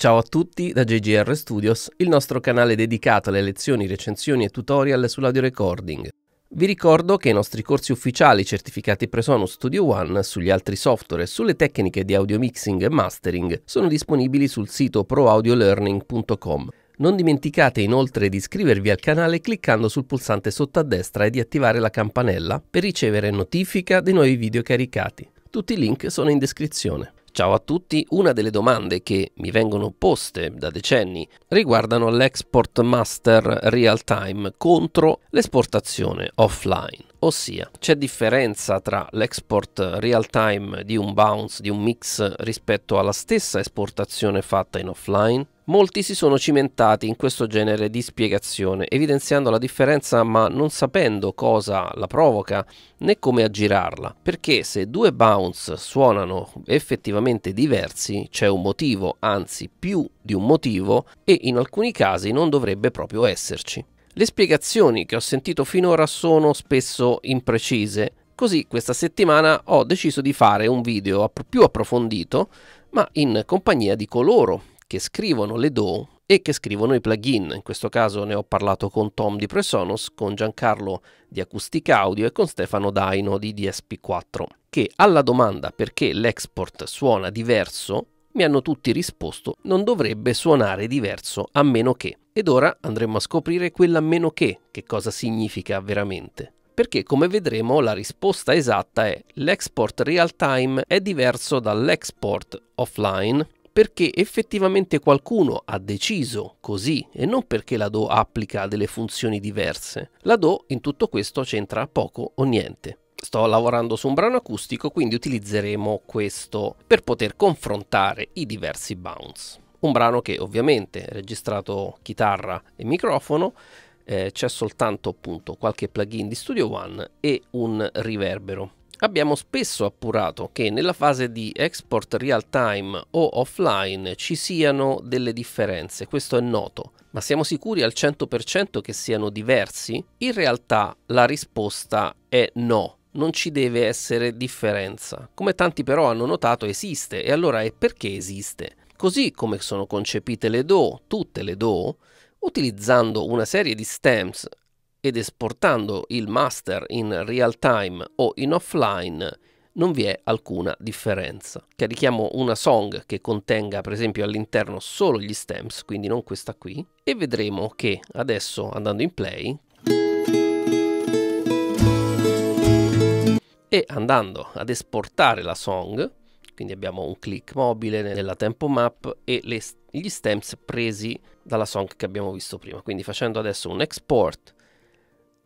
Ciao a tutti da JGR Studios, il nostro canale dedicato alle lezioni, recensioni e tutorial sull'audio recording. Vi ricordo che i nostri corsi ufficiali certificati Presonus Studio One sugli altri software e sulle tecniche di audio mixing e mastering sono disponibili sul sito proaudiolearning.com. Non dimenticate inoltre di iscrivervi al canale cliccando sul pulsante sotto a destra e di attivare la campanella per ricevere notifica dei nuovi video caricati. Tutti i link sono in descrizione. Ciao a tutti, una delle domande che mi vengono poste da decenni riguardano l'export master real time contro l'esportazione offline. Ossia, c'è differenza tra l'export real time di un bounce, di un mix rispetto alla stessa esportazione fatta in offline? Molti si sono cimentati in questo genere di spiegazione, evidenziando la differenza ma non sapendo cosa la provoca né come aggirarla, perché se due bounce suonano effettivamente diversi c'è un motivo, anzi più di un motivo, e in alcuni casi non dovrebbe proprio esserci. Le spiegazioni che ho sentito finora sono spesso imprecise, Così questa settimana ho deciso di fare un video più approfondito, ma in compagnia di coloro che scrivono le DAW e che scrivono i plugin. In questo caso ne ho parlato con Tom di Presonus, con Giancarlo di Acoustic Audio e con Stefano Daino di DSP4, che alla domanda perché l'export suona diverso mi hanno tutti risposto non dovrebbe suonare diverso a meno che. Ed ora andremo a scoprire quella meno che, che cosa significa veramente. Perché come vedremo la risposta esatta è l'export real time è diverso dall'export offline perché effettivamente qualcuno ha deciso così e non perché la Do applica delle funzioni diverse. La Do in tutto questo c'entra poco o niente. Sto lavorando su un brano acustico, quindi utilizzeremo questo per poter confrontare i diversi bounce. Un brano che ovviamente è registrato chitarra e microfono, eh, c'è soltanto appunto qualche plugin di Studio One e un riverbero. Abbiamo spesso appurato che nella fase di export real time o offline ci siano delle differenze, questo è noto, ma siamo sicuri al 100% che siano diversi? In realtà la risposta è no non ci deve essere differenza. Come tanti però hanno notato esiste e allora è perché esiste. Così come sono concepite le DO, tutte le DO, utilizzando una serie di stems ed esportando il master in real time o in offline non vi è alcuna differenza. Carichiamo una song che contenga per esempio all'interno solo gli stems, quindi non questa qui, e vedremo che adesso andando in play e andando ad esportare la song, quindi abbiamo un click mobile nella tempo map e le, gli stems presi dalla song che abbiamo visto prima. Quindi facendo adesso un export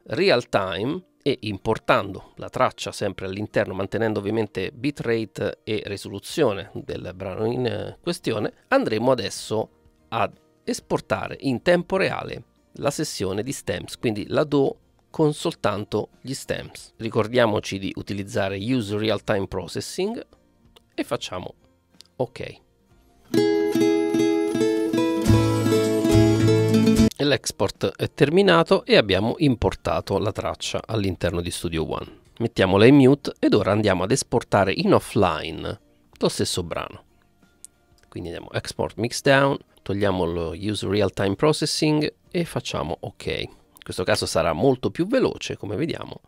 real time e importando la traccia sempre all'interno, mantenendo ovviamente bitrate e risoluzione del brano in eh, questione, andremo adesso ad esportare in tempo reale la sessione di stems, quindi la do con soltanto gli stems. Ricordiamoci di utilizzare use real time processing e facciamo ok. L'export è terminato e abbiamo importato la traccia all'interno di Studio One. Mettiamola in mute ed ora andiamo ad esportare in offline lo stesso brano. Quindi andiamo export mixdown, togliamo lo use real time processing e facciamo ok. In questo caso sarà molto più veloce come vediamo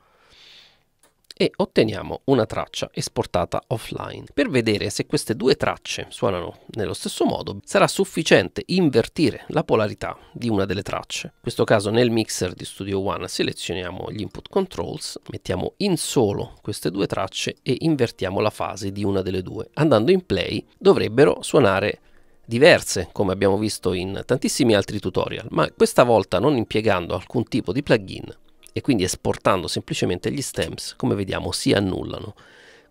e otteniamo una traccia esportata offline. Per vedere se queste due tracce suonano nello stesso modo sarà sufficiente invertire la polarità di una delle tracce. In questo caso nel mixer di Studio One selezioniamo gli input controls, mettiamo in solo queste due tracce e invertiamo la fase di una delle due. Andando in play dovrebbero suonare diverse come abbiamo visto in tantissimi altri tutorial ma questa volta non impiegando alcun tipo di plugin e quindi esportando semplicemente gli stamps, come vediamo, si annullano.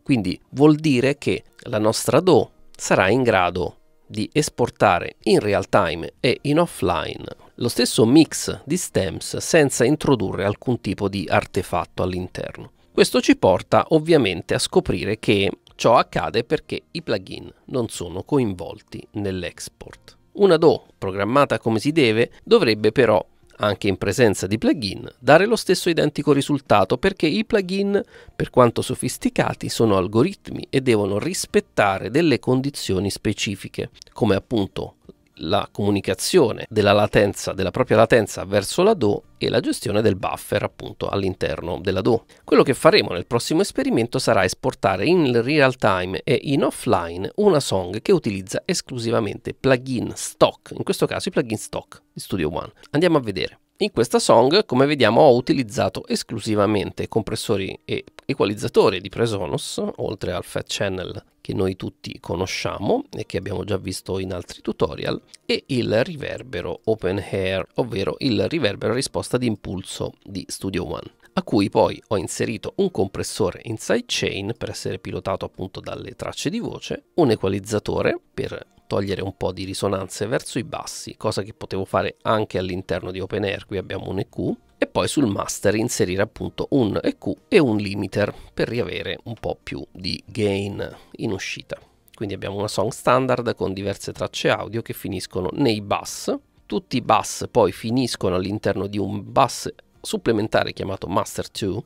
Quindi vuol dire che la nostra DO sarà in grado di esportare in real time e in offline lo stesso mix di stamps senza introdurre alcun tipo di artefatto all'interno. Questo ci porta ovviamente a scoprire che ciò accade perché i plugin non sono coinvolti nell'export. Una DO programmata come si deve dovrebbe però anche in presenza di plugin, dare lo stesso identico risultato perché i plugin, per quanto sofisticati, sono algoritmi e devono rispettare delle condizioni specifiche, come appunto la comunicazione della latenza, della propria latenza verso la DO e la gestione del buffer appunto all'interno della DO. Quello che faremo nel prossimo esperimento sarà esportare in real time e in offline una song che utilizza esclusivamente plugin stock, in questo caso i plugin stock di Studio One. Andiamo a vedere. In questa song, come vediamo, ho utilizzato esclusivamente compressori e equalizzatori di Presonus, oltre al Fat Channel che noi tutti conosciamo e che abbiamo già visto in altri tutorial, e il riverbero Open Air, ovvero il riverbero risposta di impulso di Studio One a cui poi ho inserito un compressore in sidechain per essere pilotato appunto dalle tracce di voce, un equalizzatore per togliere un po' di risonanze verso i bassi, cosa che potevo fare anche all'interno di Open Air, qui abbiamo un EQ, e poi sul master inserire appunto un EQ e un limiter per riavere un po' più di gain in uscita. Quindi abbiamo una song standard con diverse tracce audio che finiscono nei bass, tutti i bass poi finiscono all'interno di un bass supplementare chiamato Master 2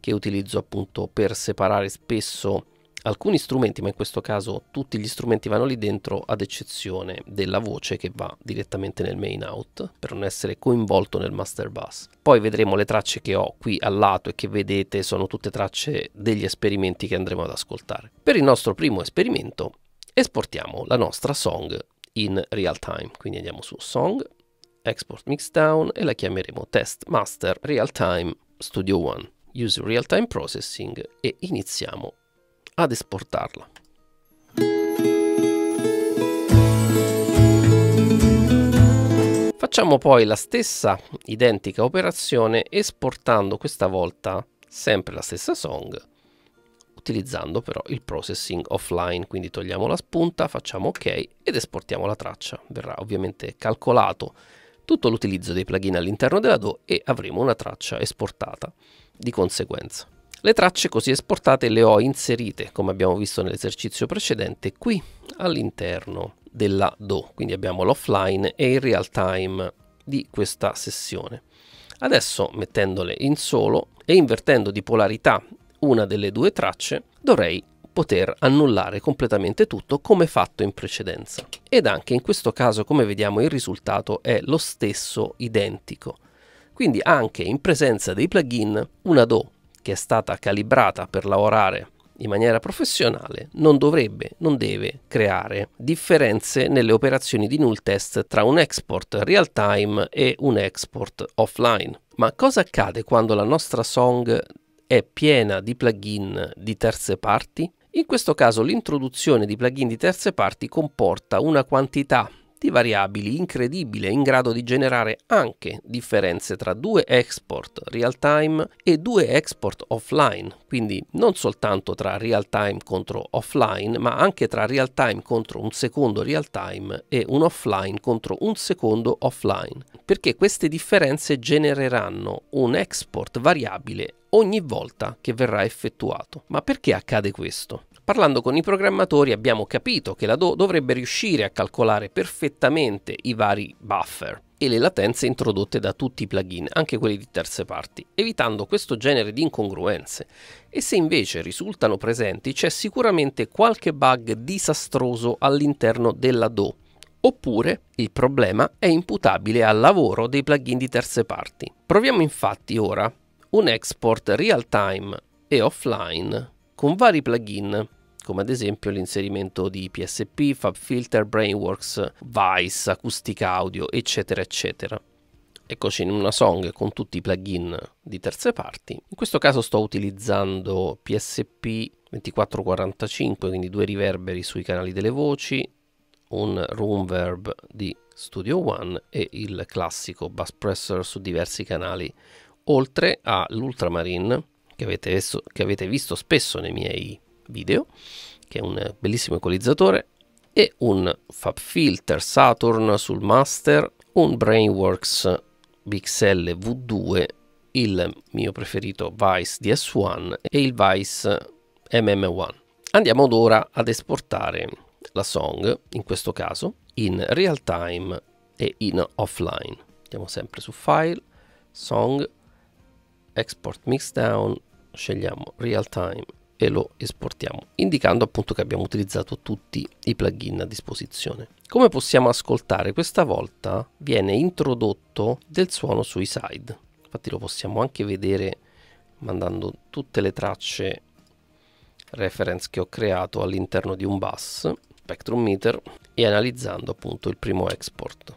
che utilizzo appunto per separare spesso alcuni strumenti, ma in questo caso tutti gli strumenti vanno lì dentro ad eccezione della voce che va direttamente nel main out per non essere coinvolto nel master bus. Poi vedremo le tracce che ho qui al lato e che vedete sono tutte tracce degli esperimenti che andremo ad ascoltare. Per il nostro primo esperimento esportiamo la nostra song in real time, quindi andiamo su song export mixdown e la chiameremo test master real time studio one use real time processing e iniziamo ad esportarla Facciamo poi la stessa identica operazione esportando questa volta sempre la stessa song utilizzando però il processing offline quindi togliamo la spunta facciamo ok ed esportiamo la traccia verrà ovviamente calcolato tutto l'utilizzo dei plugin all'interno della DAW e avremo una traccia esportata di conseguenza. Le tracce così esportate le ho inserite, come abbiamo visto nell'esercizio precedente, qui all'interno della DAW, quindi abbiamo l'offline e il real time di questa sessione. Adesso mettendole in solo e invertendo di polarità una delle due tracce dovrei poter annullare completamente tutto come fatto in precedenza. Ed anche in questo caso, come vediamo, il risultato è lo stesso identico. Quindi anche in presenza dei plugin, una DO che è stata calibrata per lavorare in maniera professionale non dovrebbe, non deve creare differenze nelle operazioni di null test tra un export real time e un export offline. Ma cosa accade quando la nostra song è piena di plugin di terze parti? In questo caso l'introduzione di plugin di terze parti comporta una quantità di variabili incredibile in grado di generare anche differenze tra due export real time e due export offline, quindi non soltanto tra real time contro offline, ma anche tra real time contro un secondo real time e un offline contro un secondo offline perché queste differenze genereranno un export variabile ogni volta che verrà effettuato. Ma perché accade questo? Parlando con i programmatori abbiamo capito che la Do dovrebbe riuscire a calcolare perfettamente i vari buffer e le latenze introdotte da tutti i plugin, anche quelli di terze parti, evitando questo genere di incongruenze. E se invece risultano presenti, c'è sicuramente qualche bug disastroso all'interno della Do oppure il problema è imputabile al lavoro dei plugin di terze parti. Proviamo infatti ora un export real time e offline con vari plugin come ad esempio l'inserimento di PSP, FabFilter, Brainworks, Vice, Acoustic Audio, eccetera, eccetera. Eccoci in una song con tutti i plugin di terze parti. In questo caso sto utilizzando PSP 2445, quindi due riverberi sui canali delle voci, un room verb di Studio One e il classico bass pressure su diversi canali, oltre all'Ultramarine che avete, visto, che avete visto spesso nei miei video, che è un bellissimo equalizzatore, e un Fab Filter Saturn sul Master, un Brainworks BXL V2, il mio preferito Vice DS1 e il Vice MM1. Andiamo ora ad esportare la song, in questo caso, in real time e in offline. Andiamo sempre su File, Song, Export Mixdown, scegliamo real time e lo esportiamo, indicando appunto che abbiamo utilizzato tutti i plugin a disposizione. Come possiamo ascoltare? Questa volta viene introdotto del suono sui side. Infatti lo possiamo anche vedere mandando tutte le tracce reference che ho creato all'interno di un bus Spectrum Meter e analizzando appunto il primo export.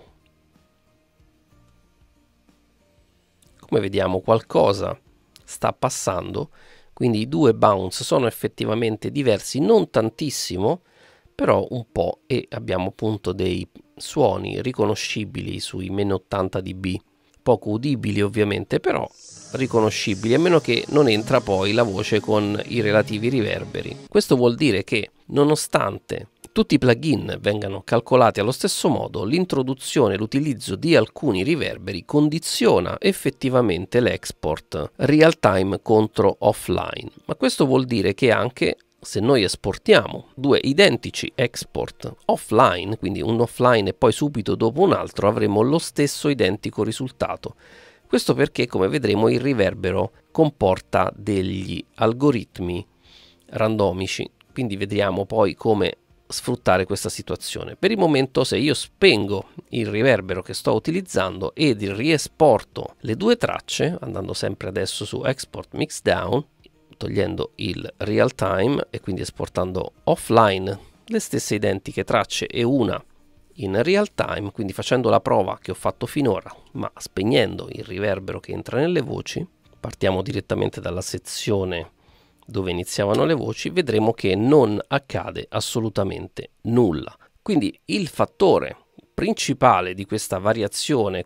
Come vediamo qualcosa sta passando, quindi i due bounce sono effettivamente diversi, non tantissimo, però un po' e abbiamo appunto dei suoni riconoscibili sui meno 80 dB, poco udibili ovviamente, però riconoscibili, a meno che non entra poi la voce con i relativi riverberi. Questo vuol dire che nonostante tutti i plugin vengano calcolati allo stesso modo, l'introduzione e l'utilizzo di alcuni riverberi condiziona effettivamente l'export real time contro offline. Ma questo vuol dire che anche se noi esportiamo due identici export offline, quindi un offline e poi subito dopo un altro, avremo lo stesso identico risultato. Questo perché, come vedremo, il riverbero comporta degli algoritmi randomici. Quindi vedremo poi come sfruttare questa situazione. Per il momento se io spengo il riverbero che sto utilizzando ed riesporto le due tracce, andando sempre adesso su Export Mixdown, togliendo il real time e quindi esportando offline le stesse identiche tracce e una in real time, quindi facendo la prova che ho fatto finora, ma spegnendo il riverbero che entra nelle voci, partiamo direttamente dalla sezione dove iniziavano le voci, vedremo che non accade assolutamente nulla. Quindi il fattore principale di questa variazione,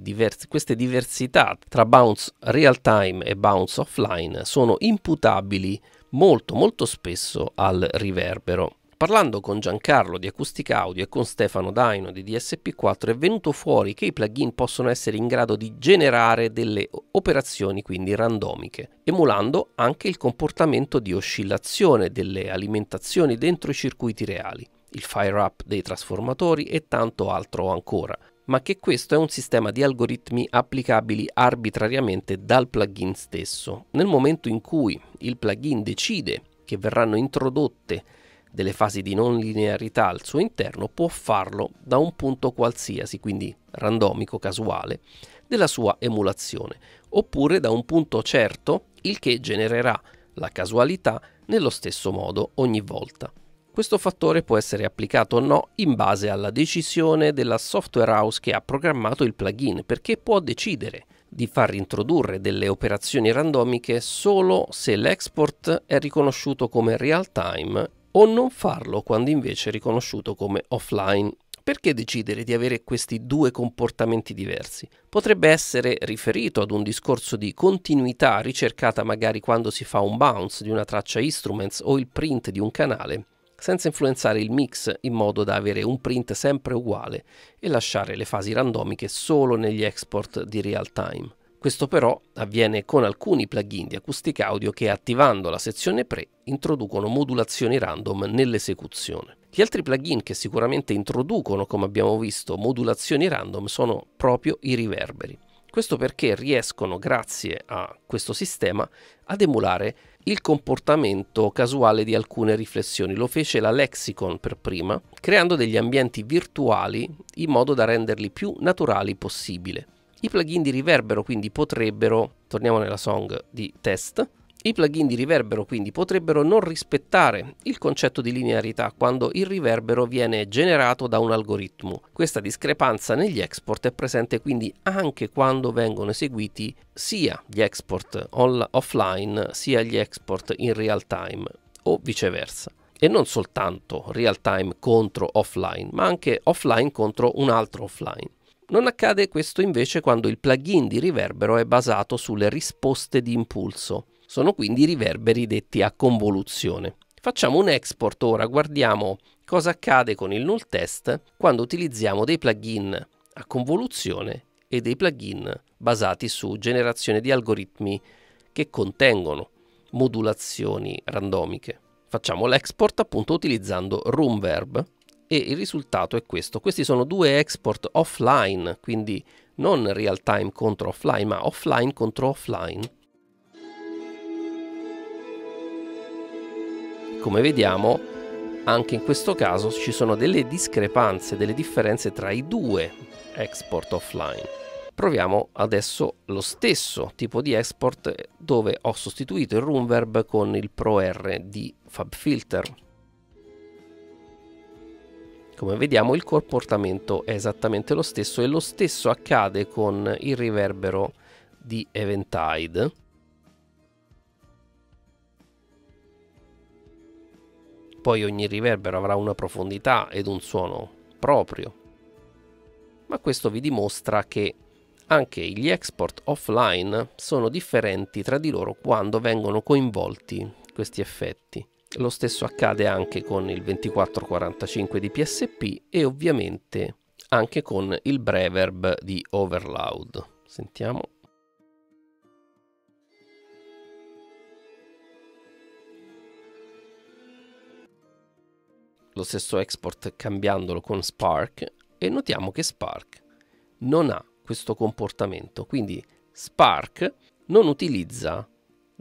diversi, queste diversità tra bounce real time e bounce offline sono imputabili molto molto spesso al riverbero. Parlando con Giancarlo di Acustica Audio e con Stefano Daino di DSP4 è venuto fuori che i plugin possono essere in grado di generare delle operazioni quindi randomiche, emulando anche il comportamento di oscillazione delle alimentazioni dentro i circuiti reali, il fire up dei trasformatori e tanto altro ancora, ma che questo è un sistema di algoritmi applicabili arbitrariamente dal plugin stesso. Nel momento in cui il plugin decide che verranno introdotte delle fasi di non linearità al suo interno può farlo da un punto qualsiasi, quindi randomico, casuale, della sua emulazione, oppure da un punto certo, il che genererà la casualità nello stesso modo ogni volta. Questo fattore può essere applicato o no in base alla decisione della software house che ha programmato il plugin, perché può decidere di far introdurre delle operazioni randomiche solo se l'export è riconosciuto come real time o non farlo quando invece è riconosciuto come offline. Perché decidere di avere questi due comportamenti diversi? Potrebbe essere riferito ad un discorso di continuità ricercata magari quando si fa un bounce di una traccia instruments o il print di un canale, senza influenzare il mix in modo da avere un print sempre uguale e lasciare le fasi randomiche solo negli export di real time. Questo però avviene con alcuni plugin di acustica audio che attivando la sezione pre introducono modulazioni random nell'esecuzione. Gli altri plugin che sicuramente introducono, come abbiamo visto, modulazioni random sono proprio i riverberi. Questo perché riescono, grazie a questo sistema, ad emulare il comportamento casuale di alcune riflessioni. Lo fece la Lexicon per prima, creando degli ambienti virtuali in modo da renderli più naturali possibile. I plugin di riverbero quindi potrebbero, torniamo nella song di test, i plugin di riverbero quindi potrebbero non rispettare il concetto di linearità quando il riverbero viene generato da un algoritmo. Questa discrepanza negli export è presente quindi anche quando vengono eseguiti sia gli export offline sia gli export in real time o viceversa e non soltanto real time contro offline, ma anche offline contro un altro offline. Non accade questo invece quando il plugin di riverbero è basato sulle risposte di impulso. Sono quindi i riverberi detti a convoluzione. Facciamo un export ora, guardiamo cosa accade con il null test quando utilizziamo dei plugin a convoluzione e dei plugin basati su generazione di algoritmi che contengono modulazioni randomiche. Facciamo l'export appunto utilizzando roomverb e il risultato è questo. Questi sono due export offline, quindi non real time contro offline, ma offline contro offline. Come vediamo, anche in questo caso ci sono delle discrepanze, delle differenze tra i due export offline. Proviamo adesso lo stesso tipo di export eh, dove ho sostituito il room con il pro R di FabFilter. Come vediamo il comportamento è esattamente lo stesso e lo stesso accade con il riverbero di Eventide. Poi ogni riverbero avrà una profondità ed un suono proprio. Ma questo vi dimostra che anche gli export offline sono differenti tra di loro quando vengono coinvolti questi effetti. Lo stesso accade anche con il 2445 di PSP e ovviamente anche con il Breverb di Overloud. Sentiamo. Lo stesso export cambiandolo con Spark e notiamo che Spark non ha questo comportamento, quindi Spark non utilizza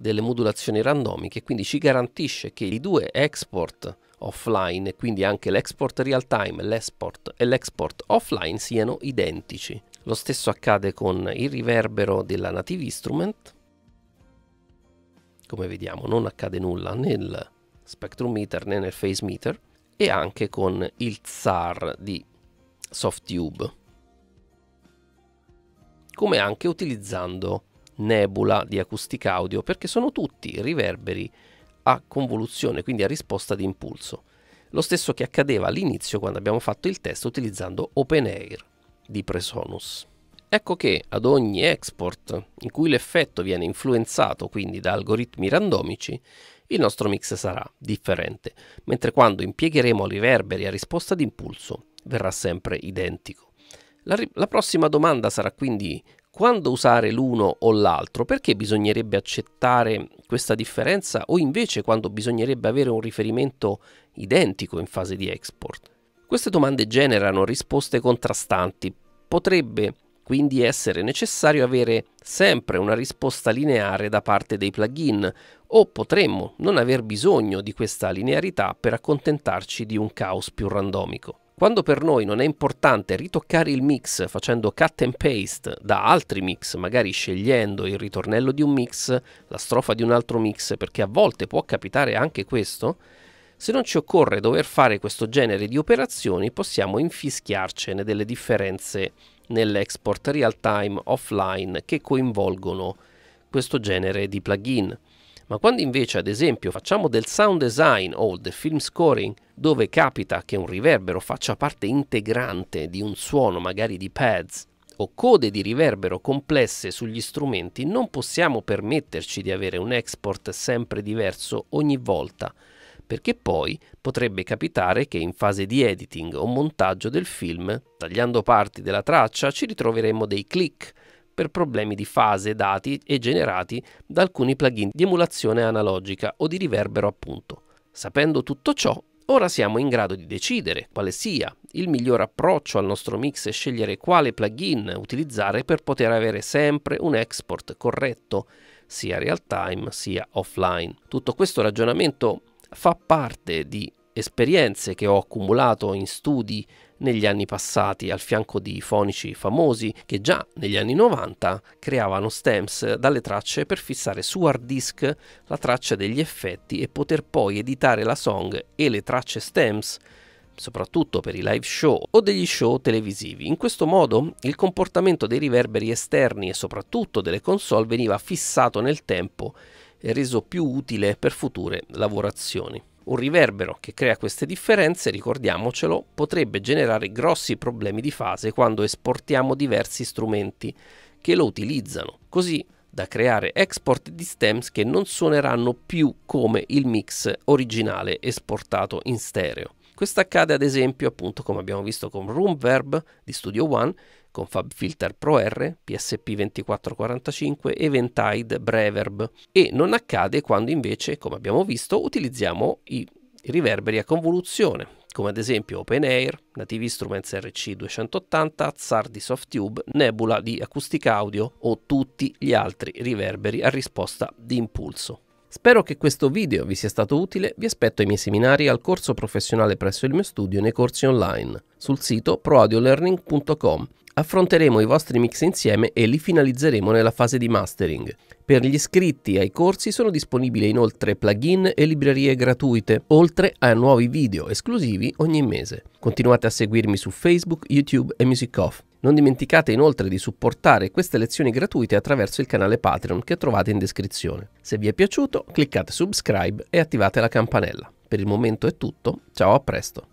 delle modulazioni randomiche, quindi ci garantisce che i due export offline, quindi anche l'export real time, l'export e l'export offline siano identici. Lo stesso accade con il riverbero della native instrument. Come vediamo non accade nulla nel spectrum meter né nel phase meter e anche con il ZAR di Softube. Come anche utilizzando nebula di acustica audio perché sono tutti riverberi a convoluzione, quindi a risposta di impulso. Lo stesso che accadeva all'inizio quando abbiamo fatto il test utilizzando OpenAir di Presonus. Ecco che ad ogni export in cui l'effetto viene influenzato quindi da algoritmi randomici, il nostro mix sarà differente, mentre quando impiegheremo riverberi a risposta di impulso verrà sempre identico. La, la prossima domanda sarà quindi quando usare l'uno o l'altro? Perché bisognerebbe accettare questa differenza o invece quando bisognerebbe avere un riferimento identico in fase di export? Queste domande generano risposte contrastanti. Potrebbe quindi essere necessario avere sempre una risposta lineare da parte dei plugin o potremmo non aver bisogno di questa linearità per accontentarci di un caos più randomico. Quando per noi non è importante ritoccare il mix facendo cut and paste da altri mix, magari scegliendo il ritornello di un mix, la strofa di un altro mix, perché a volte può capitare anche questo, se non ci occorre dover fare questo genere di operazioni possiamo infischiarcene delle differenze nell'export real time offline che coinvolgono questo genere di plugin. Ma quando invece, ad esempio, facciamo del sound design o del film scoring, dove capita che un riverbero faccia parte integrante di un suono magari di pads o code di riverbero complesse sugli strumenti, non possiamo permetterci di avere un export sempre diverso ogni volta, perché poi potrebbe capitare che in fase di editing o montaggio del film, tagliando parti della traccia, ci ritroveremo dei click per problemi di fase dati e generati da alcuni plugin di emulazione analogica o di riverbero appunto. Sapendo tutto ciò, ora siamo in grado di decidere quale sia il miglior approccio al nostro mix e scegliere quale plugin utilizzare per poter avere sempre un export corretto, sia real time sia offline. Tutto questo ragionamento fa parte di esperienze che ho accumulato in studi negli anni passati al fianco di fonici famosi che già negli anni 90 creavano stems dalle tracce per fissare su hard disk la traccia degli effetti e poter poi editare la song e le tracce stems soprattutto per i live show o degli show televisivi. In questo modo il comportamento dei riverberi esterni e soprattutto delle console veniva fissato nel tempo e reso più utile per future lavorazioni. Un riverbero che crea queste differenze, ricordiamocelo, potrebbe generare grossi problemi di fase quando esportiamo diversi strumenti che lo utilizzano, così da creare export di stems che non suoneranno più come il mix originale esportato in stereo. Questo accade ad esempio appunto come abbiamo visto con Room Verb di Studio One con FabFilter Pro R, PSP2445 e Ventide Breverb e non accade quando invece, come abbiamo visto, utilizziamo i riverberi a convoluzione come ad esempio OpenAir, Native Instruments RC280, Tsar di Softtube, Nebula di Acustica Audio o tutti gli altri riverberi a risposta di impulso. Spero che questo video vi sia stato utile, vi aspetto ai miei seminari al corso professionale presso il mio studio nei corsi online, sul sito proadiolearning.com Affronteremo i vostri mix insieme e li finalizzeremo nella fase di mastering. Per gli iscritti ai corsi sono disponibili inoltre plugin e librerie gratuite, oltre a nuovi video esclusivi ogni mese. Continuate a seguirmi su Facebook, YouTube e MusicOff. Non dimenticate inoltre di supportare queste lezioni gratuite attraverso il canale Patreon che trovate in descrizione. Se vi è piaciuto, cliccate subscribe e attivate la campanella. Per il momento è tutto, ciao a presto!